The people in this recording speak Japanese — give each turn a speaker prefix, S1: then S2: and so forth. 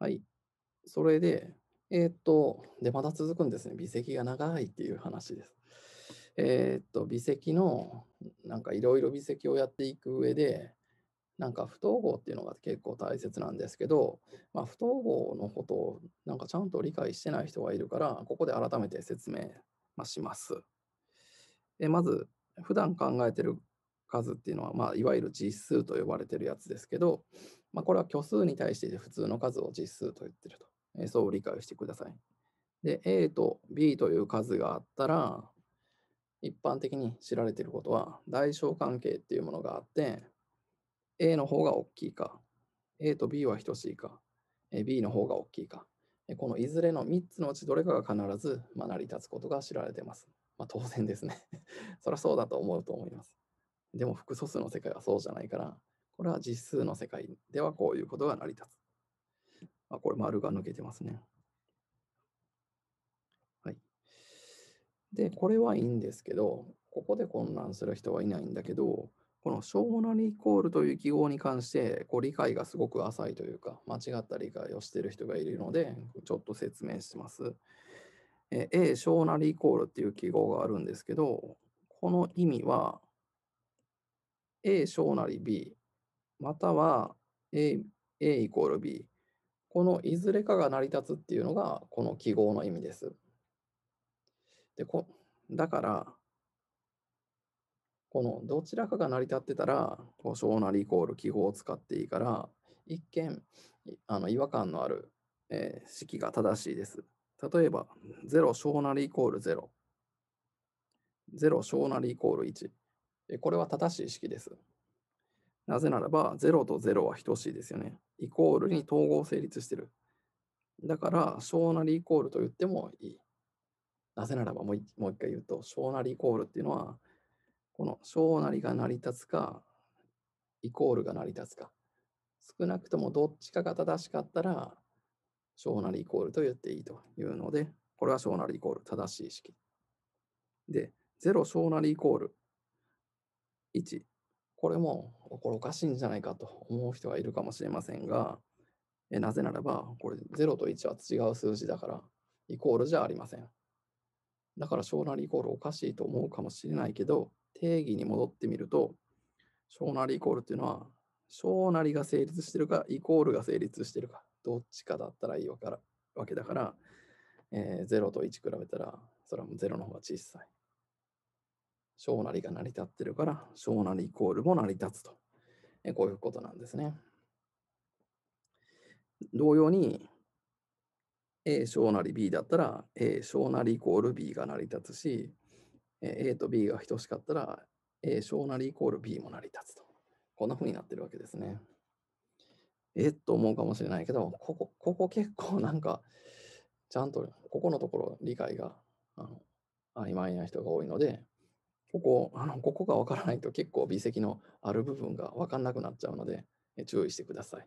S1: はい。それで、えー、っと、で、また続くんですね。微積が長いっていう話です。えー、っと、微積の、なんかいろいろ微積をやっていく上で、なんか不統合っていうのが結構大切なんですけど、まあ、不統合のことをなんかちゃんと理解してない人がいるから、ここで改めて説明します。えまず、普段考えてる数っていうのは、まあ、いわゆる実数と呼ばれてるやつですけど、まあ、これは虚数に対して普通の数を実数と言ってると。えー、そう理解してください。で、A と B という数があったら、一般的に知られていることは、代償関係っていうものがあって、A の方が大きいか、A と B は等しいか、B の方が大きいか、このいずれの3つのうちどれかが必ず成り立つことが知られています。まあ、当然ですね そりゃそうだと思うと思います。でも複素数の世界はそうじゃないから、これは実数の世界ではこういうことが成り立つ。まあ、これ丸が抜けてますね。はい。で、これはいいんですけど、ここで混乱する人はいないんだけど、この小物にイコールという記号に関して、こう理解がすごく浅いというか、間違った理解をしている人がいるので、ちょっと説明します。え A 小なりイコールっていう記号があるんですけど、この意味は、A 小なり B、または A, A イコール B。このいずれかが成り立つっていうのが、この記号の意味です。でこだから、このどちらかが成り立ってたら、こう小なりイコール記号を使っていいから、一見あの違和感のある、えー、式が正しいです。例えば、0小なりイコール0。0小なりイコール1。これは正しい式です。なぜならば、0と0は等しいですよね。イコールに統合成立してる。だから、小なりイコールと言ってもいい。なぜならばもう一回言うと、小なりイコールっていうのは、この小なりが成り立つか、イコールが成り立つか。少なくともどっちかが正しかったら、小なりイコールと言っていいというので、これは小なりイコール正しい式。で、0小なりイコール1、これも、これおかしいんじゃないかと思う人がいるかもしれませんが、えなぜならば、これ0と1は違う数字だから、イコールじゃありません。だから小なりイコールおかしいと思うかもしれないけど、定義に戻ってみると、小なりイコールっていうのは、小なりが成立してるか、イコールが成立してるか、どっちかだったらいいわからわけだから、えー、0と1比べたら、それはもう0の方が小さい。小なりが成り立ってるから、小なりイコールも成り立つと。えこういうことなんですね。同様に、A 小なり B だったら、A 小なりイコール B が成り立つし、A と B が等しかったら、A 小なりイコール B も成り立つと。こんなふうになってるわけですね。えっと思うかもしれないけど、ここ、ここ結構なんか、ちゃんと、ここのところ理解があの曖昧な人が多いので、ここ、あのここがわからないと結構微積のある部分がわかんなくなっちゃうので、注意してください。